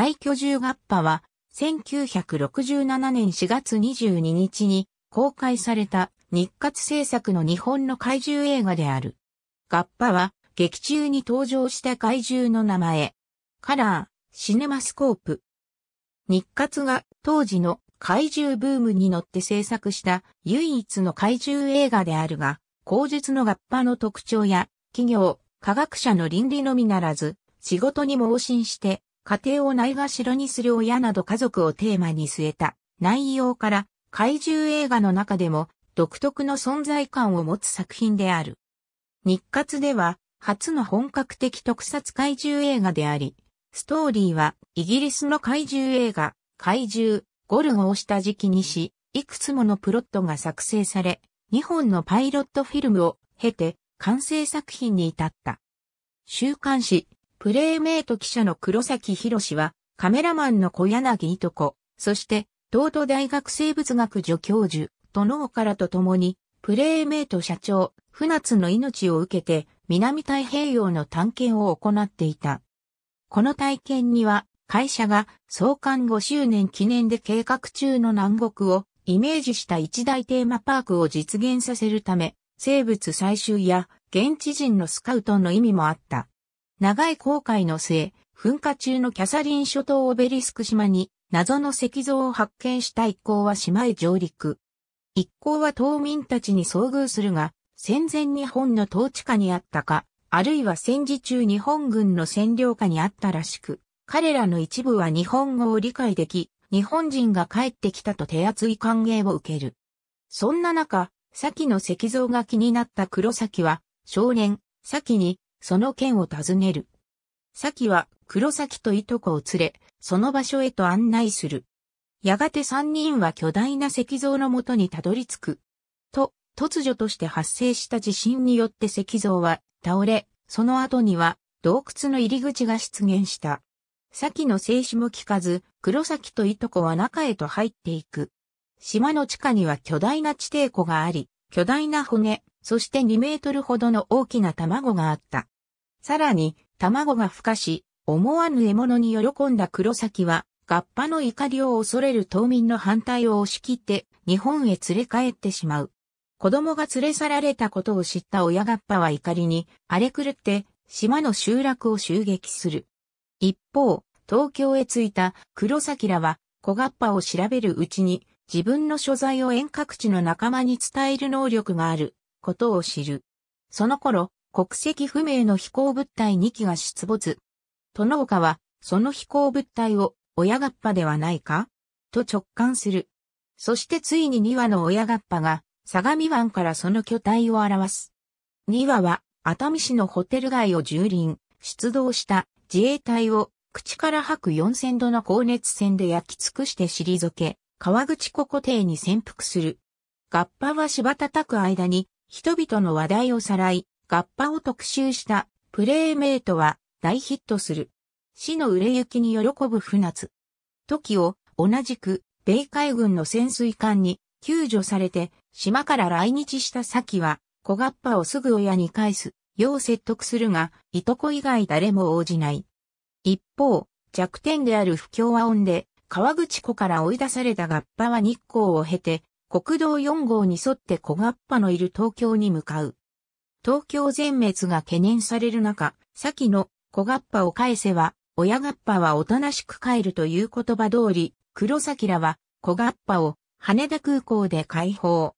大居住合派は、1967年4月22日に公開された日活制作の日本の怪獣映画である。合派は、劇中に登場した怪獣の名前。カラー、シネマスコープ。日活が当時の怪獣ブームに乗って制作した唯一の怪獣映画であるが、口述の合派の特徴や企業、科学者の倫理のみならず、仕事にも応診して家庭をないがしろにする親など家族をテーマに据えた内容から怪獣映画の中でも独特の存在感を持つ作品である。日活では初の本格的特撮怪獣映画であり、ストーリーはイギリスの怪獣映画、怪獣、ゴルゴを下敷きにし、いくつものプロットが作成され、2本のパイロットフィルムを経て完成作品に至った。週刊誌、プレイメイト記者の黒崎博氏は、カメラマンの小柳いとこ、そして、東都大学生物学助教授、と野からと共に、プレイメイト社長、船津の命を受けて、南太平洋の探検を行っていた。この体験には、会社が創刊5周年記念で計画中の南国をイメージした一大テーマパークを実現させるため、生物採集や現地人のスカウトの意味もあった。長い航海の末、噴火中のキャサリン諸島オベリスク島に謎の石像を発見した一行は島へ上陸。一行は島民たちに遭遇するが、戦前日本の統治下にあったか、あるいは戦時中日本軍の占領下にあったらしく、彼らの一部は日本語を理解でき、日本人が帰ってきたと手厚い歓迎を受ける。そんな中、先の石像が気になった黒崎は、少年、先にその件を尋ねる。先は黒崎といとこを連れ、その場所へと案内する。やがて三人は巨大な石像のもとにたどり着く。と、突如として発生した地震によって石像は倒れ、その後には洞窟の入り口が出現した。先の静止も聞かず、黒崎といとこは中へと入っていく。島の地下には巨大な地底湖があり、巨大な骨、そして2メートルほどの大きな卵があった。さらに、卵が孵化し、思わぬ獲物に喜んだ黒崎は、合羽の怒りを恐れる島民の反対を押し切って、日本へ連れ帰ってしまう。子供が連れ去られたことを知った親合羽は怒りに、荒れ狂って、島の集落を襲撃する。一方、東京へ着いた黒崎らは、小合羽を調べるうちに、自分の所在を遠隔地の仲間に伝える能力がある、ことを知る。その頃、国籍不明の飛行物体2機が出没。殿岡は、その飛行物体を、親ガッパではないかと直感する。そしてついに2羽の親ガッパが、相模湾からその巨体を表す。2羽は、熱海市のホテル街を蹂躙、出動した自衛隊を、口から吐く4000度の高熱線で焼き尽くして退け、川口湖湖底に潜伏する。ガッパは芝叩く間に、人々の話題をさらい、合パを特集したプレイメイトは大ヒットする。死の売れ行きに喜ぶ船津。時を同じく米海軍の潜水艦に救助されて島から来日した先は小合パをすぐ親に返すよう説得するが、いとこ以外誰も応じない。一方、弱点である不協和音で川口湖から追い出された合パは日光を経て国道4号に沿って小合パのいる東京に向かう。東京全滅が懸念される中、先の小ッパを返せは、親ッパはおとなしく帰るという言葉通り、黒崎らは小ッパを羽田空港で解放。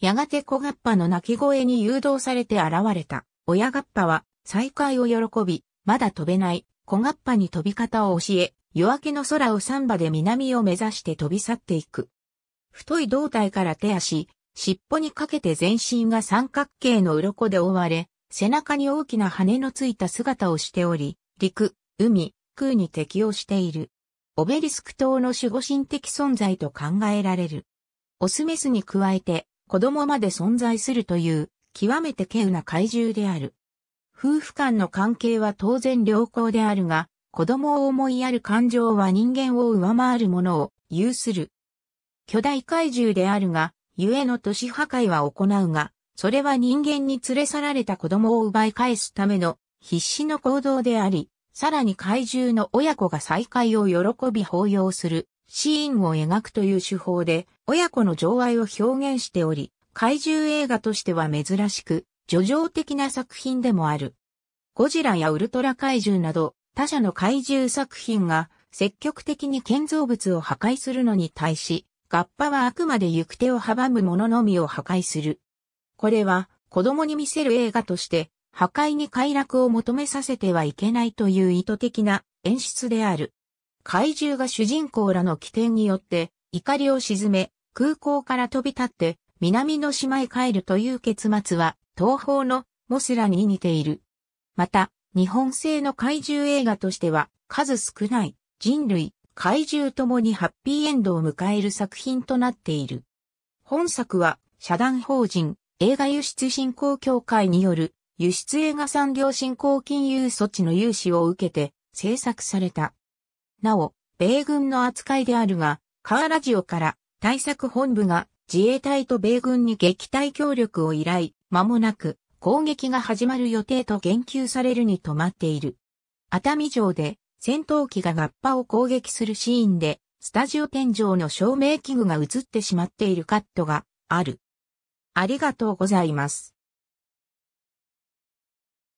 やがて小っぱの泣き声に誘導されて現れた。親ッパは再会を喜び、まだ飛べない小っぱに飛び方を教え、夜明けの空をサンバで南を目指して飛び去っていく。太い胴体から手足、尻尾にかけて全身が三角形の鱗で覆われ、背中に大きな羽のついた姿をしており、陸、海、空に適応している。オベリスク島の守護神的存在と考えられる。オスメスに加えて子供まで存在するという極めて稀有な怪獣である。夫婦間の関係は当然良好であるが、子供を思いやる感情は人間を上回るものを有する。巨大怪獣であるが、ゆえの都市破壊は行うが、それは人間に連れ去られた子供を奪い返すための必死の行動であり、さらに怪獣の親子が再会を喜び抱擁するシーンを描くという手法で親子の情愛を表現しており、怪獣映画としては珍しく、叙情的な作品でもある。ゴジラやウルトラ怪獣など他社の怪獣作品が積極的に建造物を破壊するのに対し、合派はあくまで行く手を阻む者のみを破壊する。これは子供に見せる映画として破壊に快楽を求めさせてはいけないという意図的な演出である。怪獣が主人公らの起点によって怒りを沈め空港から飛び立って南の島へ帰るという結末は東方のモスラに似ている。また日本製の怪獣映画としては数少ない人類怪獣ともにハッピーエンドを迎える作品となっている。本作は、社団法人、映画輸出振興協会による、輸出映画産業振興金融措置の融資を受けて、制作された。なお、米軍の扱いであるが、カーラジオから対策本部が自衛隊と米軍に撃退協力を依頼、間もなく攻撃が始まる予定と言及されるに止まっている。熱海城で戦闘機がガッパを攻撃するシーンで、スタジオ天井の照明器具が映ってしまっているカットがある。ありがとうございます。